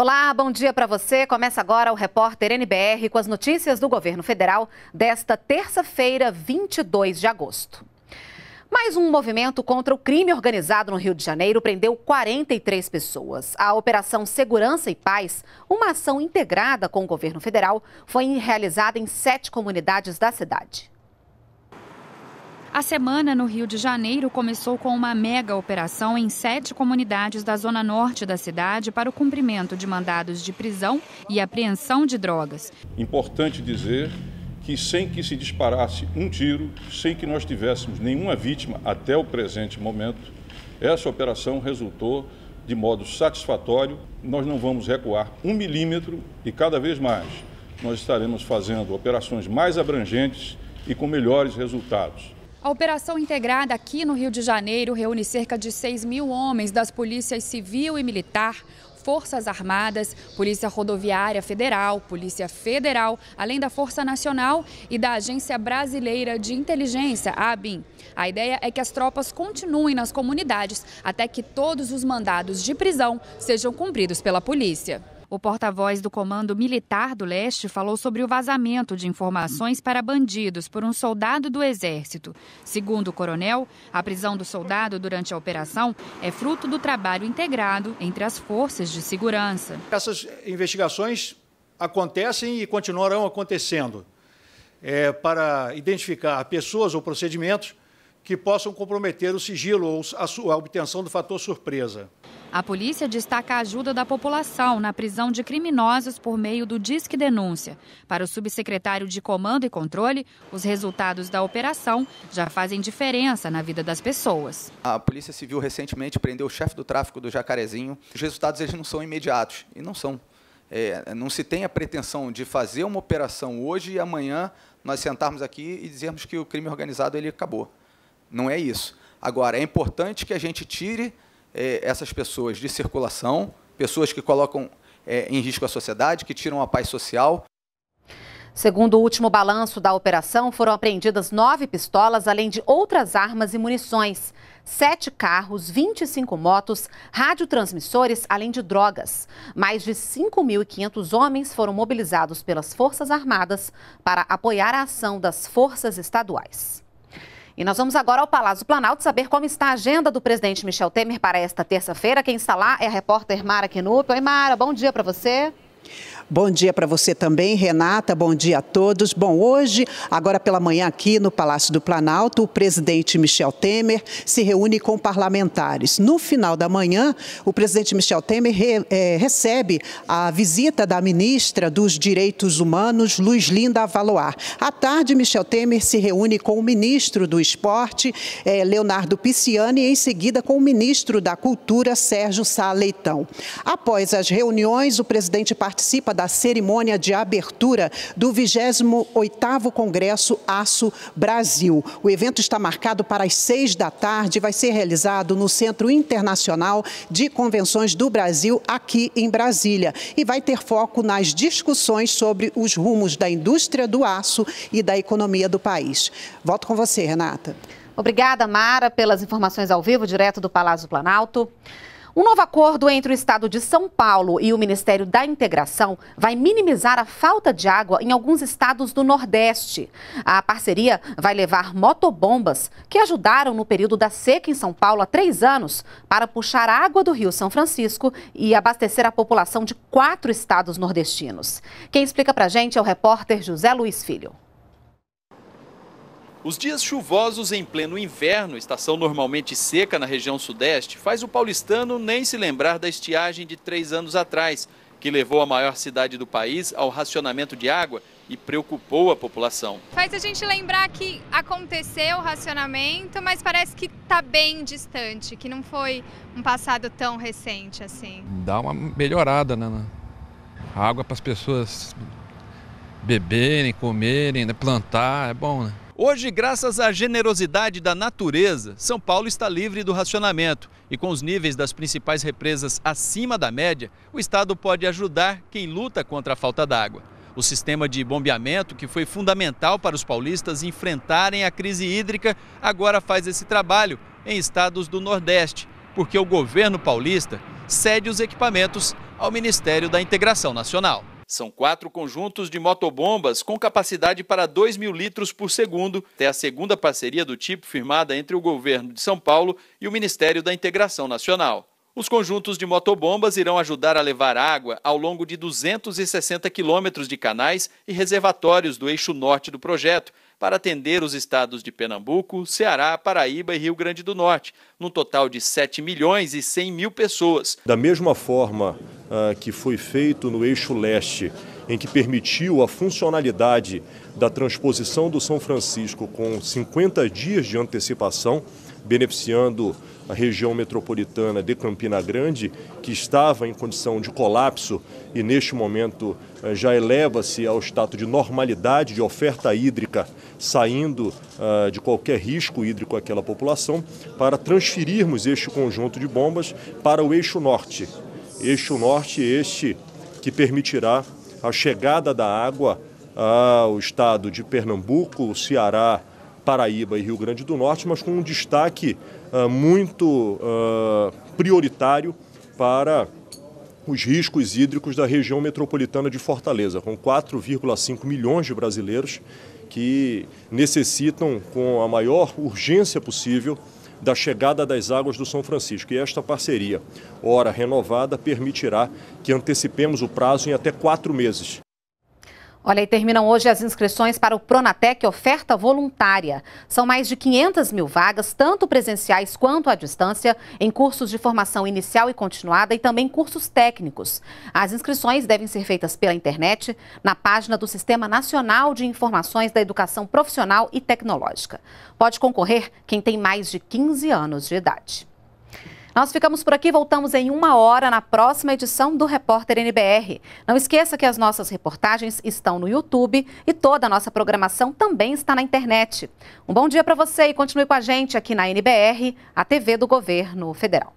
Olá, bom dia para você. Começa agora o repórter NBR com as notícias do governo federal desta terça-feira, 22 de agosto. Mais um movimento contra o crime organizado no Rio de Janeiro prendeu 43 pessoas. A Operação Segurança e Paz, uma ação integrada com o governo federal, foi realizada em sete comunidades da cidade. A semana no Rio de Janeiro começou com uma mega operação em sete comunidades da zona norte da cidade para o cumprimento de mandados de prisão e apreensão de drogas. Importante dizer que sem que se disparasse um tiro, sem que nós tivéssemos nenhuma vítima até o presente momento, essa operação resultou de modo satisfatório. Nós não vamos recuar um milímetro e cada vez mais nós estaremos fazendo operações mais abrangentes e com melhores resultados. A operação integrada aqui no Rio de Janeiro reúne cerca de 6 mil homens das polícias civil e militar, Forças Armadas, Polícia Rodoviária Federal, Polícia Federal, além da Força Nacional e da Agência Brasileira de Inteligência, ABIN. A ideia é que as tropas continuem nas comunidades até que todos os mandados de prisão sejam cumpridos pela polícia. O porta-voz do Comando Militar do Leste falou sobre o vazamento de informações para bandidos por um soldado do Exército. Segundo o coronel, a prisão do soldado durante a operação é fruto do trabalho integrado entre as forças de segurança. Essas investigações acontecem e continuarão acontecendo é, para identificar pessoas ou procedimentos que possam comprometer o sigilo ou a, obtenção do fator surpresa. A polícia destaca a ajuda da população na prisão de criminosos por meio do Disque Denúncia. Para o subsecretário de Comando e Controle, os resultados da operação já fazem diferença na vida das pessoas. A Polícia Civil recentemente prendeu o chefe do tráfico do Jacarezinho. Os resultados eles não são imediatos e não são. É, não se tem a pretensão de fazer uma operação hoje e amanhã nós sentarmos aqui e dizermos que o crime organizado ele acabou. Não é isso. Agora, é importante que a gente tire é, essas pessoas de circulação, pessoas que colocam é, em risco a sociedade, que tiram a paz social. Segundo o último balanço da operação, foram apreendidas nove pistolas, além de outras armas e munições. Sete carros, 25 motos, radiotransmissores, além de drogas. Mais de 5.500 homens foram mobilizados pelas Forças Armadas para apoiar a ação das forças estaduais. E nós vamos agora ao Palácio Planalto saber como está a agenda do presidente Michel Temer para esta terça-feira. Quem está lá é a repórter Mara Kenup. Oi, Mara, bom dia para você. Bom dia para você também, Renata. Bom dia a todos. Bom, hoje, agora pela manhã aqui no Palácio do Planalto, o presidente Michel Temer se reúne com parlamentares. No final da manhã, o presidente Michel Temer re, é, recebe a visita da ministra dos Direitos Humanos, Luiz Linda Avaloar. À tarde, Michel Temer se reúne com o ministro do Esporte, é, Leonardo Pisciani, e em seguida com o ministro da Cultura, Sérgio Sá Leitão. Após as reuniões, o presidente participa participa da cerimônia de abertura do 28º Congresso aço Brasil. O evento está marcado para as seis da tarde e vai ser realizado no Centro Internacional de Convenções do Brasil, aqui em Brasília. E vai ter foco nas discussões sobre os rumos da indústria do aço e da economia do país. Volto com você, Renata. Obrigada, Mara, pelas informações ao vivo, direto do Palácio Planalto. Um novo acordo entre o Estado de São Paulo e o Ministério da Integração vai minimizar a falta de água em alguns estados do Nordeste. A parceria vai levar motobombas, que ajudaram no período da seca em São Paulo há três anos, para puxar água do Rio São Francisco e abastecer a população de quatro estados nordestinos. Quem explica pra gente é o repórter José Luiz Filho. Os dias chuvosos em pleno inverno, estação normalmente seca na região sudeste, faz o paulistano nem se lembrar da estiagem de três anos atrás, que levou a maior cidade do país ao racionamento de água e preocupou a população. Faz a gente lembrar que aconteceu o racionamento, mas parece que está bem distante, que não foi um passado tão recente assim. Dá uma melhorada, né? água para as pessoas beberem, comerem, né, plantar, é bom, né? Hoje, graças à generosidade da natureza, São Paulo está livre do racionamento e com os níveis das principais represas acima da média, o Estado pode ajudar quem luta contra a falta d'água. O sistema de bombeamento, que foi fundamental para os paulistas enfrentarem a crise hídrica, agora faz esse trabalho em estados do Nordeste, porque o governo paulista cede os equipamentos ao Ministério da Integração Nacional. São quatro conjuntos de motobombas com capacidade para 2 mil litros por segundo, até a segunda parceria do tipo firmada entre o governo de São Paulo e o Ministério da Integração Nacional. Os conjuntos de motobombas irão ajudar a levar água ao longo de 260 quilômetros de canais e reservatórios do eixo norte do projeto, para atender os estados de Pernambuco, Ceará, Paraíba e Rio Grande do Norte, num total de 7 milhões e 100 mil pessoas. Da mesma forma ah, que foi feito no eixo leste, em que permitiu a funcionalidade da transposição do São Francisco com 50 dias de antecipação, beneficiando a região metropolitana de Campina Grande, que estava em condição de colapso e neste momento ah, já eleva-se ao status de normalidade de oferta hídrica, saindo uh, de qualquer risco hídrico àquela população, para transferirmos este conjunto de bombas para o eixo norte, eixo norte, este que permitirá a chegada da água ao estado de Pernambuco, Ceará, Paraíba e Rio Grande do Norte, mas com um destaque uh, muito uh, prioritário para os riscos hídricos da região metropolitana de Fortaleza, com 4,5 milhões de brasileiros que necessitam, com a maior urgência possível, da chegada das águas do São Francisco. E esta parceria, ora renovada, permitirá que antecipemos o prazo em até quatro meses. Olha, e terminam hoje as inscrições para o Pronatec Oferta Voluntária. São mais de 500 mil vagas, tanto presenciais quanto à distância, em cursos de formação inicial e continuada e também cursos técnicos. As inscrições devem ser feitas pela internet, na página do Sistema Nacional de Informações da Educação Profissional e Tecnológica. Pode concorrer quem tem mais de 15 anos de idade. Nós ficamos por aqui, voltamos em uma hora na próxima edição do Repórter NBR. Não esqueça que as nossas reportagens estão no YouTube e toda a nossa programação também está na internet. Um bom dia para você e continue com a gente aqui na NBR, a TV do Governo Federal.